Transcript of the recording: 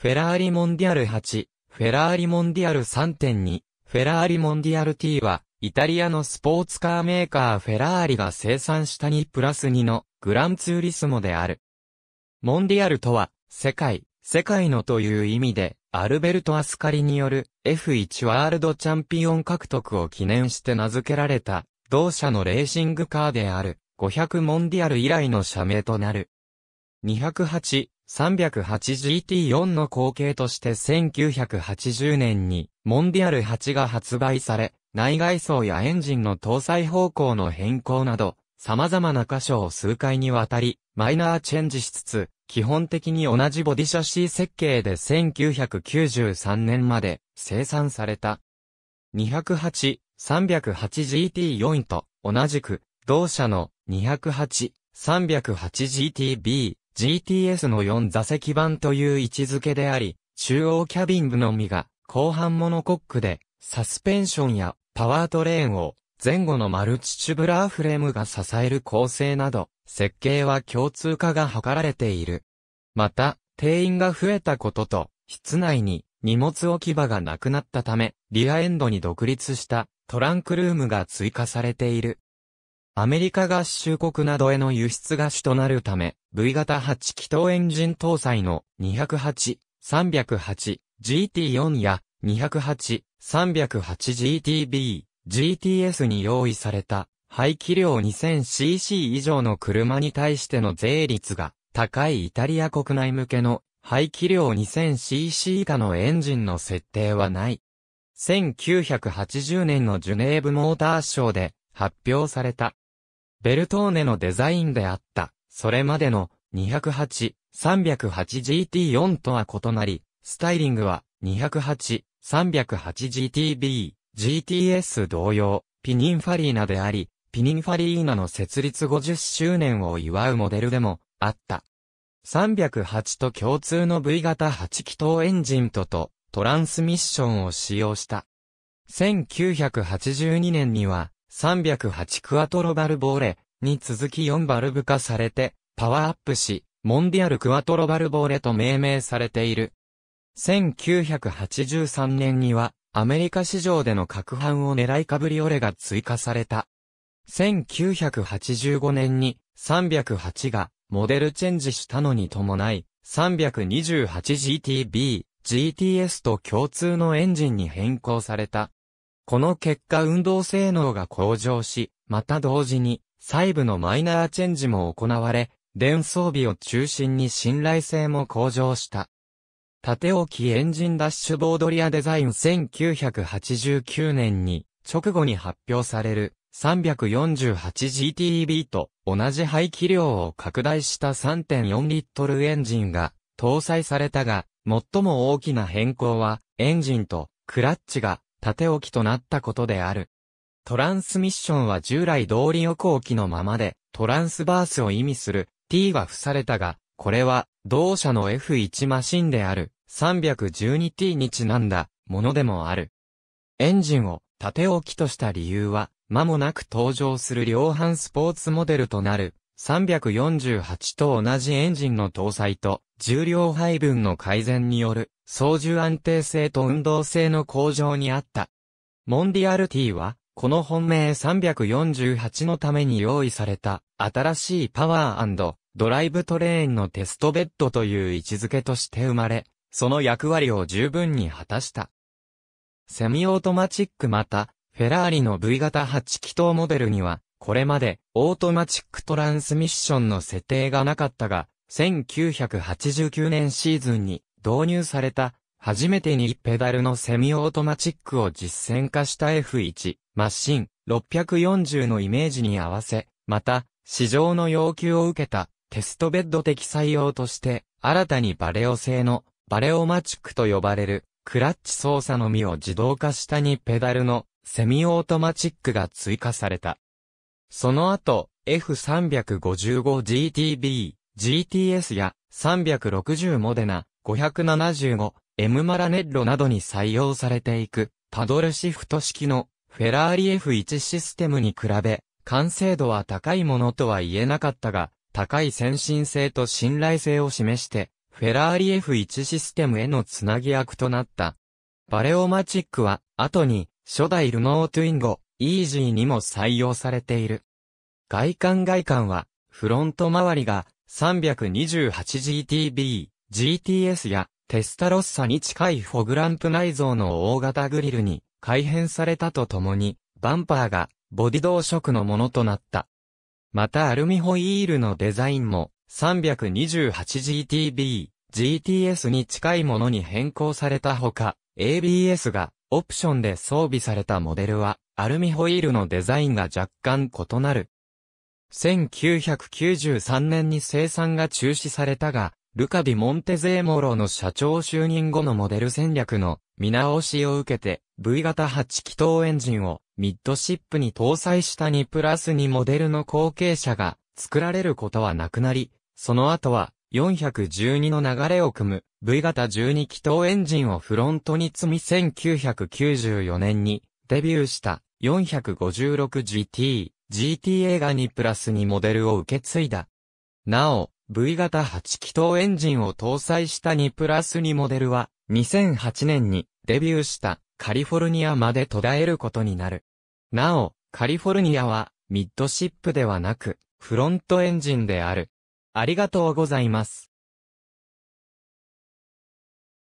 フェラーリモンディアル8、フェラーリモンディアル3.2、フェラーリモンディアル T は、イタリアのスポーツカーメーカーフェラーリが生産した2プラス2のグランツーリスモである。モンディアルとは、世界、世界のという意味で、アルベルト・アスカリによる F1 ワールドチャンピオン獲得を記念して名付けられた、同社のレーシングカーである、500モンディアル以来の社名となる。208、380GT4 の後継として1980年にモンディアル8が発売され、内外装やエンジンの搭載方向の変更など、様々な箇所を数回にわたり、マイナーチェンジしつつ、基本的に同じボディシャシー設計で1993年まで生産された。208、308GT4 と同じく、同社の208、308GTB、GTS の4座席版という位置づけであり、中央キャビン部のみが、後半モノコックで、サスペンションやパワートレーンを、前後のマルチチュブラーフレームが支える構成など、設計は共通化が図られている。また、定員が増えたことと、室内に荷物置き場がなくなったため、リアエンドに独立したトランクルームが追加されている。アメリカ合衆国などへの輸出が主となるため、V 型8気筒エンジン搭載の208、308、GT4 や208、308GTB、GTS に用意された、排気量 2000cc 以上の車に対しての税率が高いイタリア国内向けの排気量 2000cc 以下のエンジンの設定はない。1980年のジュネーブモーターショーで発表されたベルトーネのデザインであった、それまでの 208-308GT4 とは異なり、スタイリングは 208-308GTB、GTS 同様、ピニンファリーナであり、ピニンファリーナの設立50周年を祝うモデルでもあった。308と共通の V 型8気筒エンジンととトランスミッションを使用した。1982年には308クアトロバルボーレに続き4バルブ化されて、パワーアップし、モンディアルクアトロバルボーレと命名されている。1983年には、アメリカ市場での各販を狙いカブりオレが追加された。1985年に308がモデルチェンジしたのに伴い 328GTB、GTS と共通のエンジンに変更された。この結果運動性能が向上し、また同時に細部のマイナーチェンジも行われ、電装備を中心に信頼性も向上した。縦置きエンジンダッシュボードリアデザイン1989年に直後に発表される 348GTB と同じ排気量を拡大した3.4リットルエンジンが搭載されたが、最も大きな変更はエンジンとクラッチが縦置きとなったことである。トランスミッションは従来通り横置きのままで、トランスバースを意味する t は付されたが、これは同社の F1 マシンである 312t にちなんだものでもある。エンジンを縦置きとした理由は、間もなく登場する量販スポーツモデルとなる348と同じエンジンの搭載と重量配分の改善による操縦安定性と運動性の向上にあった。モンディアル T は、この本命348のために用意された、新しいパワードライブトレーンのテストベッドという位置づけとして生まれ、その役割を十分に果たした。セミオートマチックまた、フェラーリの V 型8気筒モデルには、これまで、オートマチックトランスミッションの設定がなかったが、1989年シーズンに、導入された、初めてにペダルのセミオートマチックを実践化した F1 マシン640のイメージに合わせ、また、市場の要求を受けたテストベッド的採用として、新たにバレオ製のバレオマチックと呼ばれるクラッチ操作のみを自動化したにペダルのセミオートマチックが追加された。その後、F355GTB、GTS や360モデナ、575、M マラネッロなどに採用されていく、パドルシフト式のフェラーリ F1 システムに比べ、完成度は高いものとは言えなかったが、高い先進性と信頼性を示して、フェラーリ F1 システムへのつなぎ役となった。バレオマチックは、後に、初代ルノートゥインゴ、イージーにも採用されている。外観外観は、フロント周りが 328GTB、GTS やテスタロッサに近いフォグランプ内蔵の大型グリルに改変されたとともに、バンパーがボディ同色のものとなった。またアルミホイールのデザインも 328GTB、GTS に近いものに変更されたほか、ABS がオプションで装備されたモデルは、アルミホイールのデザインが若干異なる。1993年に生産が中止されたが、ルカビ・モンテゼーモロの社長就任後のモデル戦略の見直しを受けて V 型8気筒エンジンをミッドシップに搭載した2プラス2モデルの後継者が作られることはなくなり、その後は412の流れを組む V 型12気筒エンジンをフロントに積み1994年にデビューした 456GT、GTA が2プラス2モデルを受け継いだ。なお、V 型8気筒エンジンを搭載した2プラス2モデルは、2008年にデビューしたカリフォルニアまで途絶えることになる。なお、カリフォルニアはミッドシップではなく、フロントエンジンである。ありがとうございます。